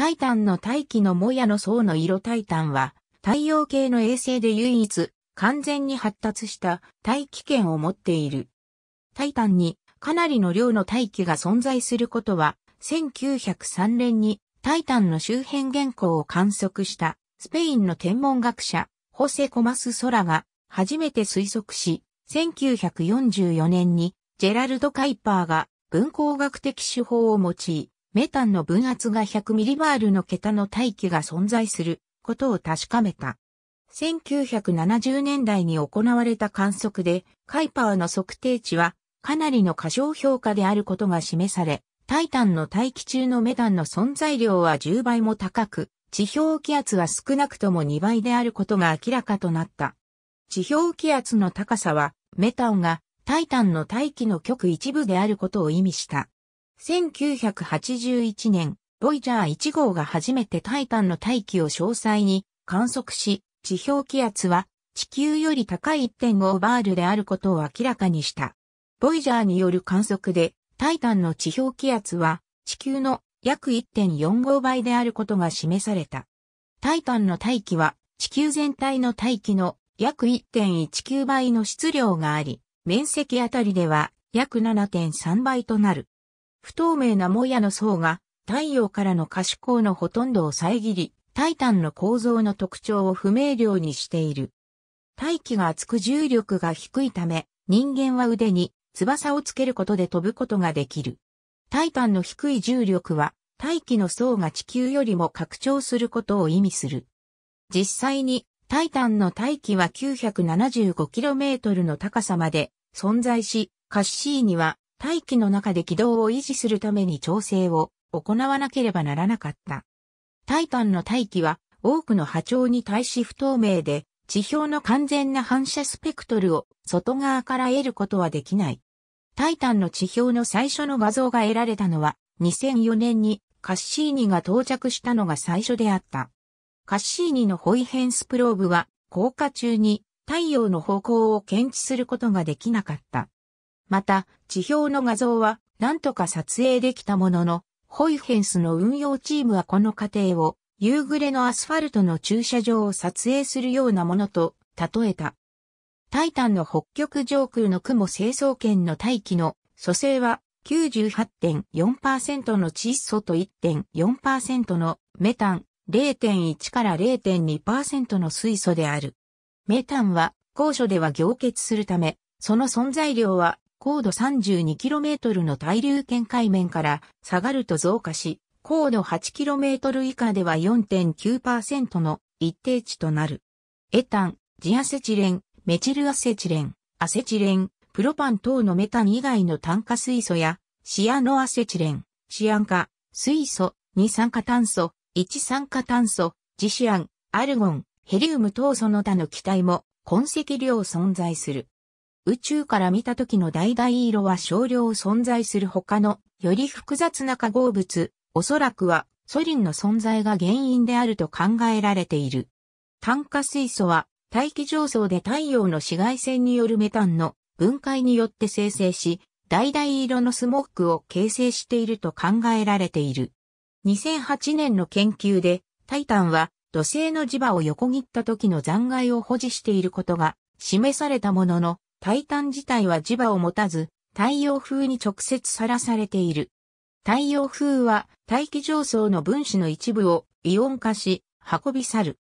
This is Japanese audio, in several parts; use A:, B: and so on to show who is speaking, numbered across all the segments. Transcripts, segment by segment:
A: タイタンの大気のもやの層の色タイタンは、太陽系の衛星で唯一、完全に発達した大気圏を持っている。タイタンにかなりの量の大気が存在することは、1903年にタイタンの周辺原稿を観測したスペインの天文学者、ホセ・コマス・ソラが初めて推測し、1944年にジェラルド・カイパーが文工学的手法を用い、メタンの分圧が100ミリバールの桁の大気が存在することを確かめた。1970年代に行われた観測で、カイパーの測定値はかなりの過小評価であることが示され、タイタンの大気中のメタンの存在量は10倍も高く、地表気圧は少なくとも2倍であることが明らかとなった。地表気圧の高さは、メタンがタイタンの大気の極一部であることを意味した。1981年、ボイジャー1号が初めてタイタンの大気を詳細に観測し、地表気圧は地球より高い1.5バールであることを明らかにした。ボイジャーによる観測で、タイタンの地表気圧は地球の約1.45倍であることが示された。タイタンの大気は地球全体の大気の約1.19倍の質量があり、面積あたりでは約7.3倍となる。不透明なもやの層が太陽からの可視光のほとんどを遮り、タイタンの構造の特徴を不明瞭にしている。大気が厚く重力が低いため、人間は腕に翼をつけることで飛ぶことができる。タイタンの低い重力は、大気の層が地球よりも拡張することを意味する。実際に、タイタンの大気は 975km の高さまで存在し、カッシーには大気の中で軌道を維持するために調整を行わなければならなかった。タイタンの大気は多くの波長に対し不透明で、地表の完全な反射スペクトルを外側から得ることはできない。タイタンの地表の最初の画像が得られたのは2004年にカッシーニが到着したのが最初であった。カッシーニのホイヘンスプローブは降下中に太陽の方向を検知することができなかった。また、地表の画像は何とか撮影できたものの、ホイフェンスの運用チームはこの過程を夕暮れのアスファルトの駐車場を撮影するようなものと例えた。タイタンの北極上空の雲成層圏の大気の蘇生は98.4%の窒素と1.4%のメタン、0.1から0.2%の水素である。メタンは高所では凝結するため、その存在量は高度 32km の対流圏海面から下がると増加し、高度 8km 以下では4.9%の一定値となる。エタン、ジアセチレン、メチルアセチレン、アセチレン、プロパン等のメタン以外の炭化水素や、シアノアセチレン、シアン化、水素、二酸化炭素、一酸化炭素、ジシアン、アルゴン、ヘリウム等その他の気体も、痕跡量存在する。宇宙から見た時の橙色は少量存在する他の、より複雑な化合物、おそらくは、ソリンの存在が原因であると考えられている。炭化水素は、大気上層で太陽の紫外線によるメタンの分解によって生成し、橙色のスモックを形成していると考えられている。2008年の研究で、タイタンは土星の磁場を横切った時の残骸を保持していることが示されたものの、タイタン自体は磁場を持たず、太陽風に直接さらされている。太陽風は大気上層の分子の一部をイオン化し、運び去る。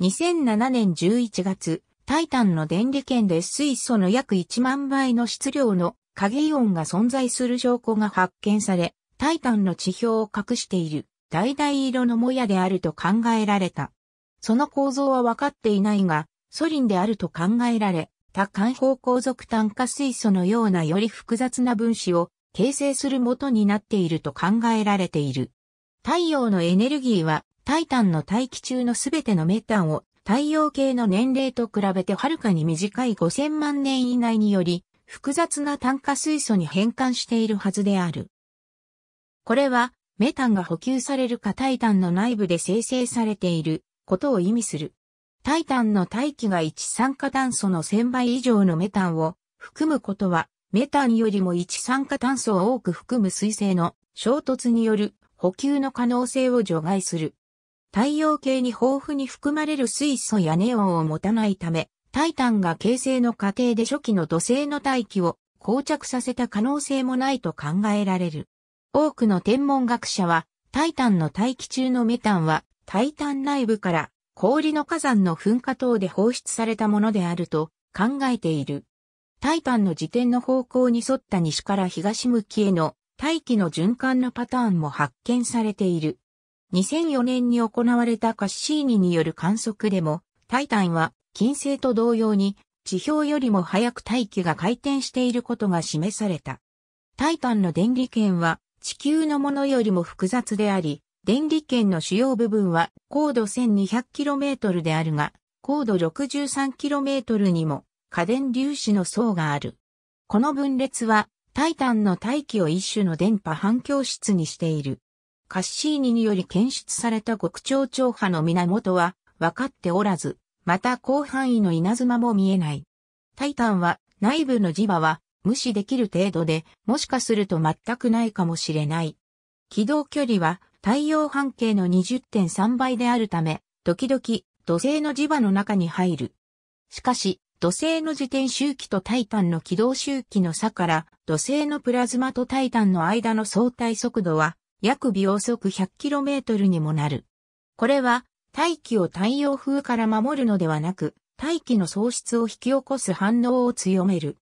A: 2007年11月、タイタンの電離圏で水素の約1万倍の質量の影イオンが存在する証拠が発見され、タイタンの地表を隠している橙色のもやであると考えられた。その構造は分かっていないが、ソリンであると考えられ、多環方向属炭化水素のようなより複雑な分子を形成する元になっていると考えられている。太陽のエネルギーはタイタンの大気中のすべてのメタンを太陽系の年齢と比べてはるかに短い5000万年以内により複雑な炭化水素に変換しているはずである。これはメタンが補給されるかタイタンの内部で生成されていることを意味する。タイタンの大気が一酸化炭素の1000倍以上のメタンを含むことは、メタンよりも一酸化炭素を多く含む水性の衝突による補給の可能性を除外する。太陽系に豊富に含まれる水素やネオンを持たないため、タイタンが形成の過程で初期の土星の大気を膠着させた可能性もないと考えられる。多くの天文学者は、タイタンの大気中のメタンは、タイタン内部から氷の火山の噴火等で放出されたものであると考えている。タイタンの自転の方向に沿った西から東向きへの大気の循環のパターンも発見されている。2004年に行われたカッシーニによる観測でも、タイタンは金星と同様に地表よりも早く大気が回転していることが示された。タイタンの電離圏は地球のものよりも複雑であり、電離圏の主要部分は高度 1200km であるが、高度 63km にも家電粒子の層がある。この分裂は、タイタンの大気を一種の電波反響質にしている。カッシーニにより検出された極超超波の源は分かっておらず、また広範囲の稲妻も見えない。タイタンは内部の磁場は無視できる程度で、もしかすると全くないかもしれない。軌道距離は太陽半径の20.3倍であるため、時々土星の磁場の中に入る。しかし、土星の自転周期とタイタンの軌道周期の差から、土星のプラズマとタイタンの間の相対速度は、約秒速 100km にもなる。これは、大気を太陽風から守るのではなく、大気の喪失を引き起こす反応を強める。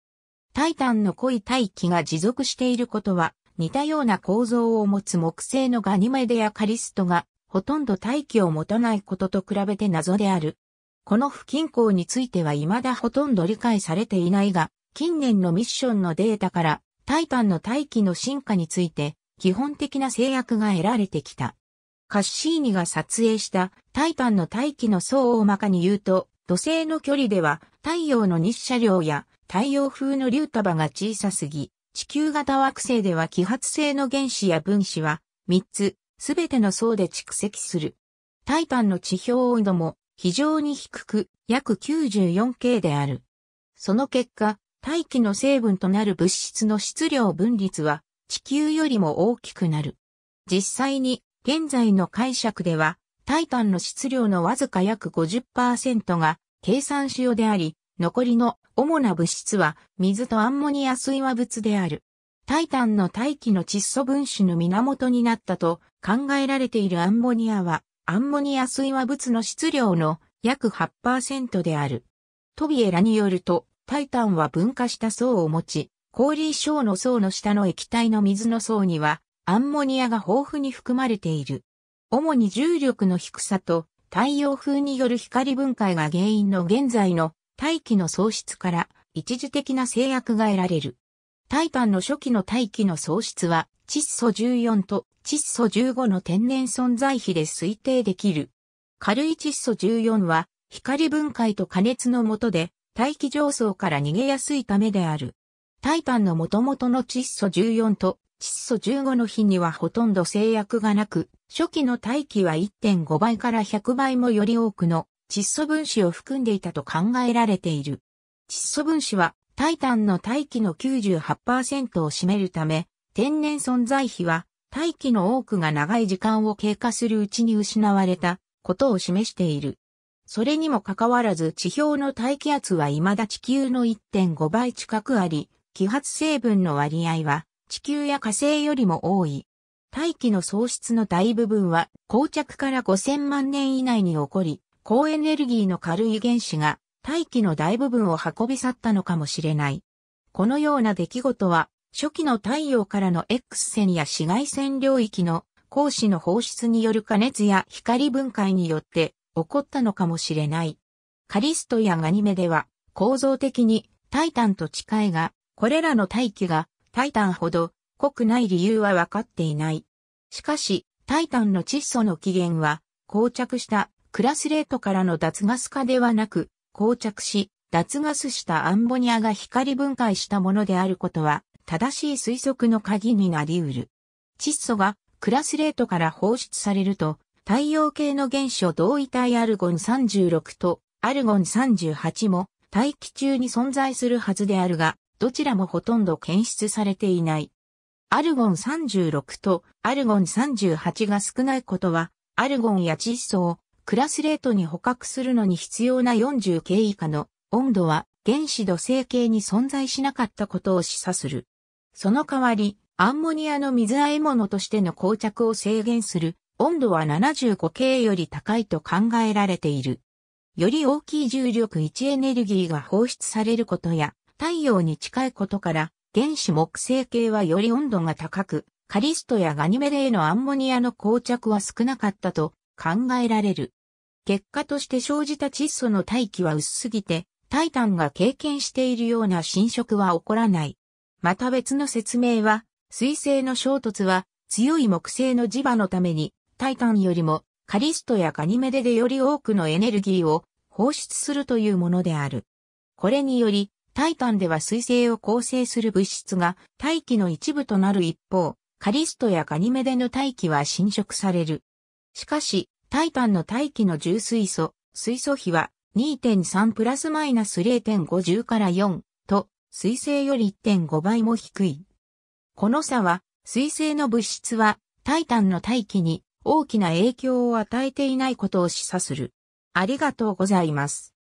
A: タイタンの濃い大気が持続していることは、似たような構造を持つ木製のガニメデやカリストが、ほとんど大気を持たないことと比べて謎である。この不均衡については未だほとんど理解されていないが、近年のミッションのデータから、タイタンの大気の進化について、基本的な制約が得られてきた。カッシーニが撮影したタイタンの大気の層を大まかに言うと、土星の距離では太陽の日射量や太陽風の流束が小さすぎ、地球型惑星では揮発性の原子や分子は3つ、すべての層で蓄積する。タイタンの地表温度も非常に低く約 94K である。その結果、大気の成分となる物質の質量分率は地球よりも大きくなる。実際に現在の解釈ではタイタンの質量のわずか約50%が計算塩であり、残りの主な物質は水とアンモニア水和物である。タイタンの大気の窒素分子の源になったと考えられているアンモニアは、アンモニア水和物の質量の約8%である。トビエラによると、タイタンは分化した層を持ち、氷小の層の下の液体の水の層には、アンモニアが豊富に含まれている。主に重力の低さと太陽風による光分解が原因の現在の大気の喪失から一時的な制約が得られる。タイタンの初期の大気の喪失は、窒素14と窒素15の天然存在比で推定できる。軽い窒素14は、光分解と加熱の下で、大気上層から逃げやすいためである。タイタンの元々の窒素14と窒素15の比にはほとんど制約がなく、初期の大気は1.5倍から100倍もより多くの窒素分子を含んでいたと考えられている。窒素分子はタイタンの大気の98%を占めるため、天然存在比は大気の多くが長い時間を経過するうちに失われたことを示している。それにもかかわらず地表の大気圧は未だ地球の1.5倍近くあり、揮発成分の割合は地球や火星よりも多い。大気の喪失の大部分は膠着から5000万年以内に起こり、高エネルギーの軽い原子が大気の大部分を運び去ったのかもしれない。このような出来事は、初期の太陽からの X 線や紫外線領域の光子の放出による加熱や光分解によって起こったのかもしれない。カリストやガニメでは構造的にタイタンと近いが、これらの大気がタイタンほど濃くない理由は分かっていない。しかし、タイタンの窒素の起源は、膠着したクラスレートからの脱ガス化ではなく、膠着し、脱ガスしたアンモニアが光分解したものであることは、正しい推測の鍵になり得る。窒素がクラスレートから放出されると、太陽系の原子同位体アルゴン36とアルゴン38も大気中に存在するはずであるが、どちらもほとんど検出されていない。アルゴン36とアルゴン38が少ないことは、アルゴンや窒素をクラスレートに捕獲するのに必要な 40K 以下の温度は原子土星系に存在しなかったことを示唆する。その代わり、アンモニアの水和え物としての膠着を制限する温度は 75K より高いと考えられている。より大きい重力1エネルギーが放出されることや、太陽に近いことから、原子木星系はより温度が高く、カリストやガニメレへのアンモニアの膠着は少なかったと考えられる。結果として生じた窒素の大気は薄すぎて、タイタンが経験しているような侵食は起こらない。また別の説明は、水星の衝突は強い木星の磁場のために、タイタンよりもカリストやガニメデでより多くのエネルギーを放出するというものである。これにより、タイタンでは水星を構成する物質が大気の一部となる一方、カリストやガニメデの大気は侵食される。しかし、タイタンの大気の重水素、水素比は2.3プラスマイナス0.50から4と、水星より1.5倍も低い。この差は、水星の物質は、タイタンの大気に大きな影響を与えていないことを示唆する。ありがとうございます。